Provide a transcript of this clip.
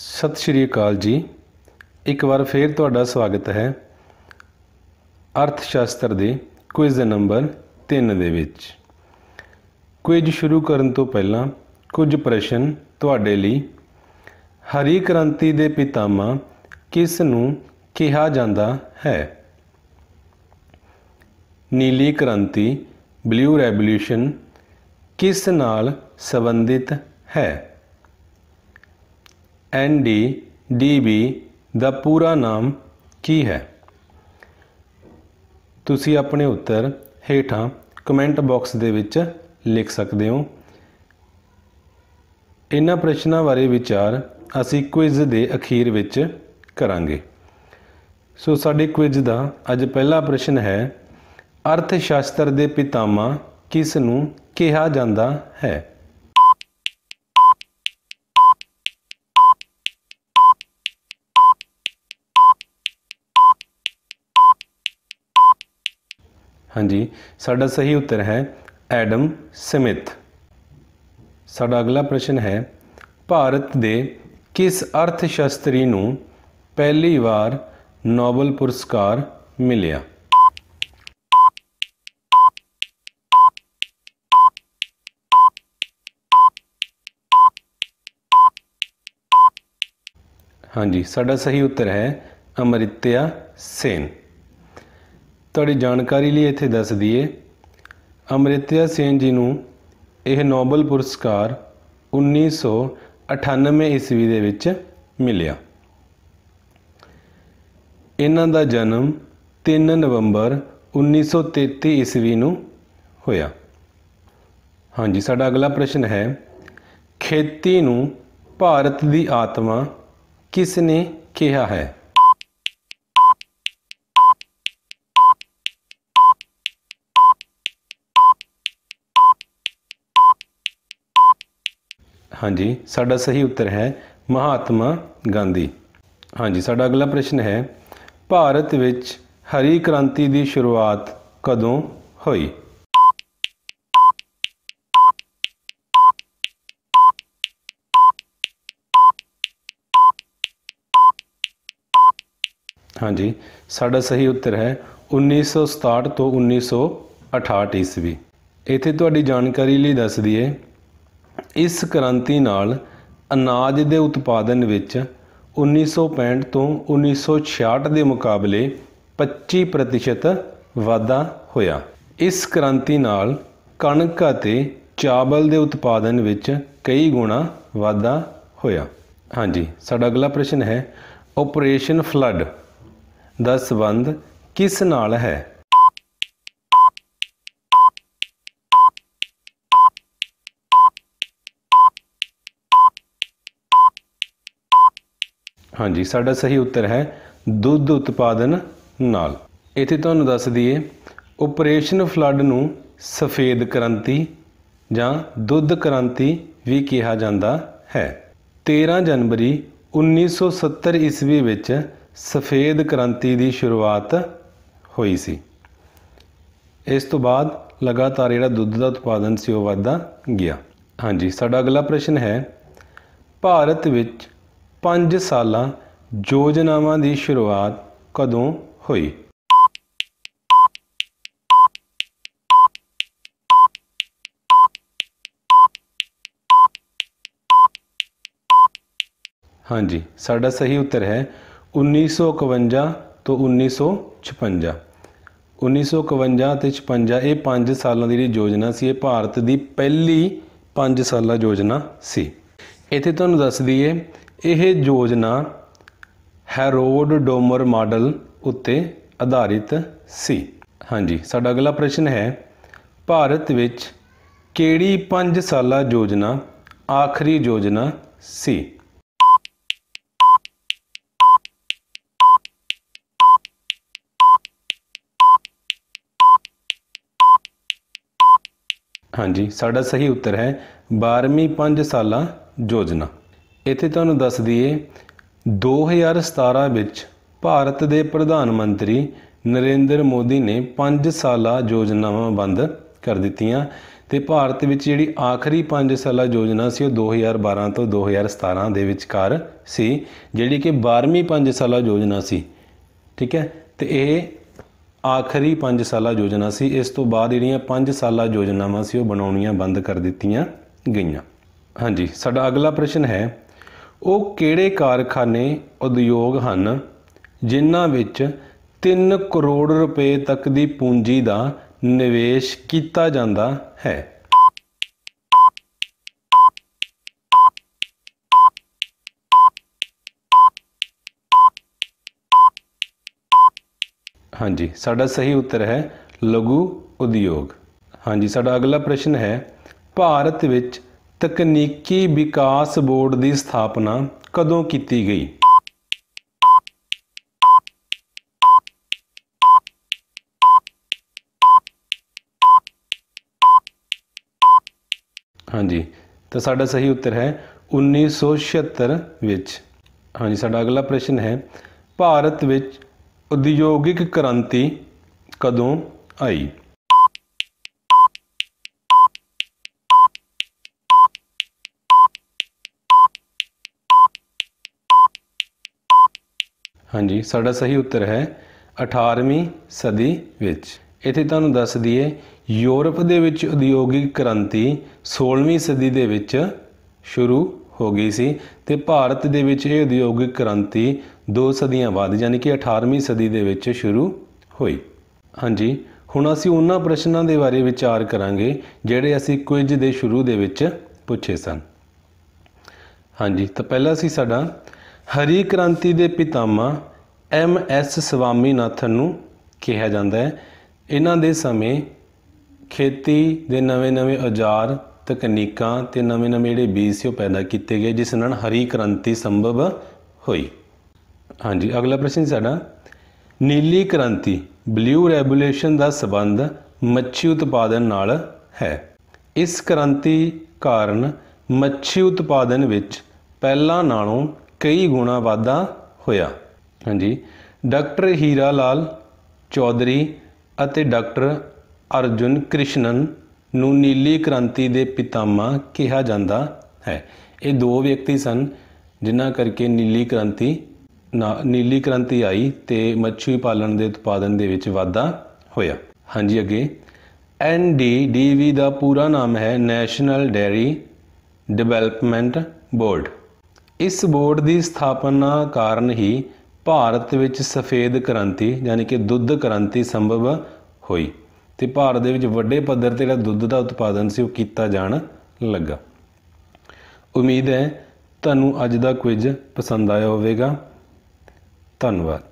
ਸਤਿ ਸ਼੍ਰੀ ਅਕਾਲ ਜੀ ਇੱਕ ਵਾਰ ਫੇਰ ਤੁਹਾਡਾ ਸਵਾਗਤ ਹੈ ਅਰਥ ਸ਼ਾਸਤਰ ਦੇ ਕੁਇਜ਼ ਨੰਬਰ 3 ਦੇ ਵਿੱਚ ਕੁਇਜ਼ ਸ਼ੁਰੂ ਕਰਨ ਤੋਂ ਪਹਿਲਾਂ ਕੁਝ ਪ੍ਰਸ਼ਨ ਤੁਹਾਡੇ ਲਈ ਹਰੀ ਕ੍ਰਾਂਤੀ ਦੇ ਪਿਤਾਮਾ ਕਿਸ ਨੂੰ ਕਿਹਾ ਜਾਂਦਾ ਹੈ ਨੀਲੀ ਕ੍ਰਾਂਤੀ ਬਲੂ ਰੈਵੋਲੂਸ਼ਨ ਕਿਸ ਨਾਲ ਸੰਬੰਧਿਤ ਹੈ ਐਨ ਡੀ ਡੀ ਬੀ ਦਾ ਪੂਰਾ ਨਾਮ ਕੀ ਹੈ ਤੁਸੀਂ ਆਪਣੇ ਉੱਤਰ ਹੇਠਾਂ ਕਮੈਂਟ ਬਾਕਸ ਦੇ ਵਿੱਚ ਲਿਖ ਸਕਦੇ ਹੋ ਇਹਨਾਂ ਪ੍ਰਸ਼ਨਾਂ ਬਾਰੇ ਵਿਚਾਰ ਅਸੀਂ ਕੁਇਜ਼ ਦੇ ਅਖੀਰ ਵਿੱਚ ਕਰਾਂਗੇ ਸੋ ਸਾਡੇ ਕੁਇਜ਼ ਦਾ ਅੱਜ ਪਹਿਲਾ ਪ੍ਰਸ਼ਨ ਹੈ ਅਰਥ ਸ਼ਾਸਤਰ ਦੇ ਪਿਤਾਮਾ ਕਿਸ ਨੂੰ ਕਿਹਾ ਜਾਂਦਾ ਹੈ ਹਾਂਜੀ ਸਾਡਾ ਸਹੀ ਉੱਤਰ ਹੈ ਐਡਮ ਸਮਿਥ ਸਾਡਾ ਅਗਲਾ ਪ੍ਰਸ਼ਨ ਹੈ ਭਾਰਤ ਦੇ ਕਿਸ ਅਰਥਸ਼ਾਸਤਰੀ ਨੂੰ ਪਹਿਲੀ ਵਾਰ ਨੋਬਲ ਪੁਰਸਕਾਰ ਮਿਲਿਆ ਹਾਂਜੀ ਸਾਡਾ ਸਹੀ ਉੱਤਰ ਹੈ ਅਮਰਿਤਿਆ ਸੇਨ ਤੁਹਾਡੀ ਜਾਣਕਾਰੀ ਲਈ ਇੱਥੇ ਦੱਸ ਦਈਏ ਅਮ੍ਰਿਤਿਆ ਸੇਨ ਜੀ ਨੂੰ ਇਹ ਨੋਬਲ ਪੁਰਸਕਾਰ 1998 ਈਸਵੀ ਦੇ ਵਿੱਚ ਮਿਲਿਆ ਇਹਨਾਂ ਦਾ ਜਨਮ 3 ਨਵੰਬਰ 1933 ਈਸਵੀ ਨੂੰ ਹੋਇਆ ਹਾਂਜੀ ਸਾਡਾ ਅਗਲਾ ਪ੍ਰਸ਼ਨ ਹੈ ਖੇਤੀ ਨੂੰ ਭਾਰਤ ਦੀ ਆਤਮਾ ਕਿਸ ਨੇ ਕਿਹਾ ਹੈ ਹਾਂਜੀ ਸਾਡਾ ਸਹੀ ਉੱਤਰ ਹੈ ਮਹਾਤਮਾ ਗਾਂਧੀ ਹਾਂਜੀ ਸਾਡਾ ਅਗਲਾ ਪ੍ਰਸ਼ਨ ਹੈ ਭਾਰਤ ਵਿੱਚ ਹਰੀ ਕ੍ਰਾਂਤੀ ਦੀ ਸ਼ੁਰੂਆਤ ਕਦੋਂ ਹੋਈ ਹਾਂਜੀ ਸਾਡਾ ਸਹੀ ਉੱਤਰ ਹੈ 1967 ਤੋਂ 1968 ਈਸਵੀ ਇੱਥੇ ਤੁਹਾਡੀ ਜਾਣਕਾਰੀ ਲਈ ਦੱਸ ਦਈਏ ਇਸ ਕ੍ਰਾਂਤੀ ਨਾਲ ਅਨਾਜ ਦੇ ਉਤਪਾਦਨ ਵਿੱਚ 1965 ਤੋਂ 1966 ਦੇ ਮੁਕਾਬਲੇ 25% ਵਾਧਾ ਹੋਇਆ ਇਸ ਕ੍ਰਾਂਤੀ ਨਾਲ ਕਣਕ ਅਤੇ ਚਾਵਲ ਦੇ ਉਤਪਾਦਨ ਵਿੱਚ ਕਈ ਗੁਣਾ ਵਾਧਾ ਹੋਇਆ ਹਾਂਜੀ ਸਾਡਾ ਅਗਲਾ ਪ੍ਰਸ਼ਨ ਹੈ ਆਪਰੇਸ਼ਨ ਫਲੱਡ ਦਾ ਸਬੰਧ ਕਿਸ ਨਾਲ ਹੈ ਹਾਂਜੀ ਸਾਡਾ ਸਹੀ ਉੱਤਰ ਹੈ ਦੁੱਧ ਉਤਪਾਦਨ ਨਾਲ ਇੱਥੇ ਤੁਹਾਨੂੰ ਦੱਸ ਦਈਏ ਆਪਰੇਸ਼ਨ ਫਲੱਡ ਨੂੰ ਸਫੇਦ ਕ੍ਰਾਂਤੀ ਜਾਂ ਦੁੱਧ ਕ੍ਰਾਂਤੀ ਵੀ ਕਿਹਾ ਜਾਂਦਾ ਹੈ 13 ਜਨਵਰੀ 1970 ਈਸਵੀ ਵਿੱਚ ਸਫੇਦ ਕ੍ਰਾਂਤੀ ਦੀ ਸ਼ੁਰੂਆਤ ਹੋਈ ਸੀ ਇਸ ਤੋਂ ਬਾਅਦ ਲਗਾਤਾਰ ਜਿਹੜਾ ਦੁੱਧ ਦਾ ਉਤਪਾਦਨ ਸੀ ਉਹ ਵਧਦਾ ਗਿਆ ਹਾਂਜੀ ਸਾਡਾ ਅਗਲਾ ਪ੍ਰਸ਼ਨ ਹੈ ਭਾਰਤ ਵਿੱਚ 5 ਸਾਲਾਂ ਯੋਜਨਾਵਾਂ ਦੀ ਸ਼ੁਰੂਆਤ ਕਦੋਂ ਹੋਈ ਹਾਂਜੀ ਸਾਡਾ ਸਹੀ ਉੱਤਰ ਹੈ 1951 ਤੋਂ 1956 1951 ਤੇ 56 ਇਹ 5 ਸਾਲਾਂ ਦੀ ਜਿਹੜੀ ਯੋਜਨਾ ਸੀ ਇਹ ਭਾਰਤ ਦੀ ਪਹਿਲੀ 5 ਸਾਲਾ ਯੋਜਨਾ ਸੀ ਇੱਥੇ ਤੁਹਾਨੂੰ ਦੱਸ ਦਈਏ ਇਹ ਯੋਜਨਾ ਹੈਰੋਡ ਡੋਮਰ ਮਾਡਲ ਉੱਤੇ ਆਧਾਰਿਤ ਸੀ ਹਾਂਜੀ ਸਾਡਾ ਅਗਲਾ ਪ੍ਰਸ਼ਨ ਹੈ ਭਾਰਤ ਵਿੱਚ ਕਿਹੜੀ 5 ਸਾਲਾ ਯੋਜਨਾ ਆਖਰੀ ਯੋਜਨਾ ਸੀ ਹਾਂਜੀ ਸਾਡਾ ਸਹੀ ਉੱਤਰ ਹੈ 12ਵੀਂ 5 ਸਾਲਾ ਯੋਜਨਾ ਇੱਥੇ ਤੁਹਾਨੂੰ ਦੱਸ ਦਈਏ 2017 ਵਿੱਚ ਭਾਰਤ ਦੇ ਪ੍ਰਧਾਨ ਮੰਤਰੀ ਨਰਿੰਦਰ ਮੋਦੀ ਨੇ 5 ਸਾਲਾ ਯੋਜਨਾਵਾਂ ਬੰਦ ਕਰ ਦਿੱਤੀਆਂ ਤੇ ਭਾਰਤ ਵਿੱਚ ਜਿਹੜੀ ਆਖਰੀ 5 ਸਾਲਾ ਯੋਜਨਾ ਸੀ ਉਹ 2012 ਤੋਂ 2017 ਦੇ ਵਿਚਕਾਰ ਸੀ ਜਿਹੜੀ ਕਿ 12ਵੀਂ 5 ਸਾਲਾ ਯੋਜਨਾ ਸੀ ਠੀਕ ਹੈ ਤੇ ਇਹ ਆਖਰੀ 5 ਸਾਲਾ ਯੋਜਨਾ ਸੀ ਇਸ ਤੋਂ ਬਾਅਦ ਜਿਹੜੀਆਂ 5 ਸਾਲਾ ਯੋਜਨਾਵਾਂ ਸੀ ਉਹ ਬਣਾਉਣੀਆਂ ਬੰਦ ਕਰ ਦਿੱਤੀਆਂ ਗਈਆਂ ਹਾਂਜੀ ਸਾਡਾ ਅਗਲਾ ਪ੍ਰਸ਼ਨ ਹੈ ਉਹ ਕਿਹੜੇ ਕਾਰਖਾਨੇ ਉਦਯੋਗ ਹਨ ਜਿਨ੍ਹਾਂ ਵਿੱਚ 3 ਕਰੋੜ ਰੁਪਏ ਤੱਕ ਦੀ ਪੂੰਜੀ ਦਾ ਨਿਵੇਸ਼ ਕੀਤਾ ਜਾਂਦਾ ਹੈ ਹਾਂਜੀ ਸਾਡਾ ਸਹੀ ਉੱਤਰ ਹੈ ਲਘੂ ਉਦਯੋਗ ਹਾਂਜੀ ਸਾਡਾ ਅਗਲਾ ਪ੍ਰਸ਼ਨ ਹੈ ਭਾਰਤ ਵਿੱਚ ਤਕਨੀਕੀ ਵਿਕਾਸ ਬੋਰਡ ਦੀ ਸਥਾਪਨਾ ਕਦੋਂ ਕੀਤੀ ਗਈ ਹਾਂਜੀ ਤਾਂ ਸਾਡਾ ਸਹੀ ਉੱਤਰ ਹੈ 1976 ਵਿੱਚ ਹਾਂਜੀ ਸਾਡਾ ਅਗਲਾ ਪ੍ਰਸ਼ਨ ਹੈ ਭਾਰਤ ਵਿੱਚ ਉਦਯੋਗਿਕ ਕ੍ਰਾਂਤੀ ਕਦੋਂ ਆਈ ਹਾਂਜੀ ਸਾਡਾ ਸਹੀ ਉੱਤਰ ਹੈ 18ਵੀਂ ਸਦੀ ਵਿੱਚ ਇੱਥੇ ਤੁਹਾਨੂੰ ਦੱਸ ਦਈਏ ਯੂਰਪ ਦੇ ਵਿੱਚ ਉਦਯੋਗਿਕ ਕ੍ਰਾਂਤੀ 16ਵੀਂ ਸਦੀ ਦੇ ਵਿੱਚ ਸ਼ੁਰੂ ਹੋ ਗਈ ਸੀ ਤੇ ਭਾਰਤ ਦੇ ਵਿੱਚ ਇਹ ਉਦਯੋਗਿਕ ਕ੍ਰਾਂਤੀ 2 ਸਦੀਆਂ ਬਾਅਦ ਯਾਨੀ ਕਿ 18ਵੀਂ ਸਦੀ ਦੇ ਵਿੱਚ ਸ਼ੁਰੂ ਹੋਈ ਹਾਂਜੀ ਹੁਣ ਅਸੀਂ ਉਹਨਾਂ ਪ੍ਰਸ਼ਨਾਂ ਦੇ ਬਾਰੇ ਵਿਚਾਰ ਕਰਾਂਗੇ ਜਿਹੜੇ ਅਸੀਂ ਕੁਇਜ ਦੇ ਸ਼ੁਰੂ ਦੇ ਵਿੱਚ ਪੁੱਛੇ ਸਨ ਹਾਂਜੀ ਤਾਂ ਪਹਿਲਾ ਸੀ ਸਾਡਾ ਹਰੀ ਕ੍ਰਾਂਤੀ ਦੇ ਪਿਤਾਮਾ ਐਮ ਐਸ ਨਾਥਨ ਨੂੰ ਕਿਹਾ ਜਾਂਦਾ ਹੈ ਇਹਨਾਂ ਦੇ ਸਮੇਂ ਖੇਤੀ ਦੇ ਨਵੇਂ-ਨਵੇਂ ਔਜ਼ਾਰ ਤਕਨੀਕਾਂ ਤੇ ਨਵੇਂ-ਨਵੇਂ ਜਿਹੜੇ ਬੀਜ ਸੀ ਉਹ ਪੈਦਾ ਕੀਤੇ ਗਏ ਜਿਸ ਨਾਲ ਹਰੀ ਕ੍ਰਾਂਤੀ ਸੰਭਵ ਹੋਈ ਹਾਂਜੀ ਅਗਲਾ ਪ੍ਰਸ਼ਨ ਸਾਡਾ ਨੀਲੀ ਕ੍ਰਾਂਤੀ ਬਲੂ ਰੈਗੂਲੇਸ਼ਨ ਦਾ ਸਬੰਧ ਮੱਛੀ ਉਤਪਾਦਨ ਨਾਲ ਹੈ ਇਸ ਕ੍ਰਾਂਤੀ ਕਾਰਨ ਮੱਛੀ ਉਤਪਾਦਨ ਵਿੱਚ ਪਹਿਲਾਂ ਨਾਲੋਂ ਕਈ ਗੁਣਾ ਵਾਧਾ ਹੋਇਆ ਹਾਂਜੀ ਡਾਕਟਰ ਹੀਰਾ ਲਾਲ ਚੌਧਰੀ ਅਤੇ ਡਾਕਟਰ ਅਰਜੁਨ ਕ੍ਰਿਸ਼ਨਨ ਨੂੰ ਨੀਲੀ ਕ੍ਰਾਂਤੀ ਦੇ ਪਿਤਾਮਾ ਕਿਹਾ ਜਾਂਦਾ ਹੈ ਇਹ ਦੋ ਵਿਅਕਤੀ ਸਨ ਜਿਨ੍ਹਾਂ ਕਰਕੇ ਨੀਲੀ ਕ੍ਰਾਂਤੀ ਨੀਲੀ ਕ੍ਰਾਂਤੀ ਆਈ ਤੇ ਮੱਛੀ ਪਾਲਣ ਦੇ ਉਤਪਾਦਨ ਦੇ ਵਿੱਚ ਵਾਧਾ ਹੋਇਆ ਹਾਂਜੀ ਅੱਗੇ ਐਨਡੀਡੀਵੀ ਦਾ ਪੂਰਾ ਨਾਮ ਹੈ ਨੈਸ਼ਨਲ ਡੈਰੀ ਡਿਵੈਲਪਮੈਂਟ ਬੋਰਡ ਇਸ ਬੋਰਡ ਦੀ ਸਥਾਪਨਾ ਕਾਰਨ ਹੀ ਭਾਰਤ ਵਿੱਚ ਸਫੇਦ ਕ੍ਰਾਂਤੀ ਯਾਨੀ ਕਿ ਦੁੱਧ ਕ੍ਰਾਂਤੀ ਸੰਭਵ ਹੋਈ ਤੇ ਭਾਰਤ ਦੇ ਵਿੱਚ ਵੱਡੇ ਪੱਧਰ ਤੇ ਜਿਹੜਾ ਦੁੱਧ ਦਾ ਉਤਪਾਦਨ ਸੀ ਉਹ ਕੀਤਾ ਜਾਣ ਲੱਗਾ ਉਮੀਦ ਹੈ ਤੁਹਾਨੂੰ ਅੱਜ ਦਾ ਕੁਇਜ਼ ਪਸੰਦ ਆਇਆ ਹੋਵੇਗਾ ਧੰਨਵਾਦ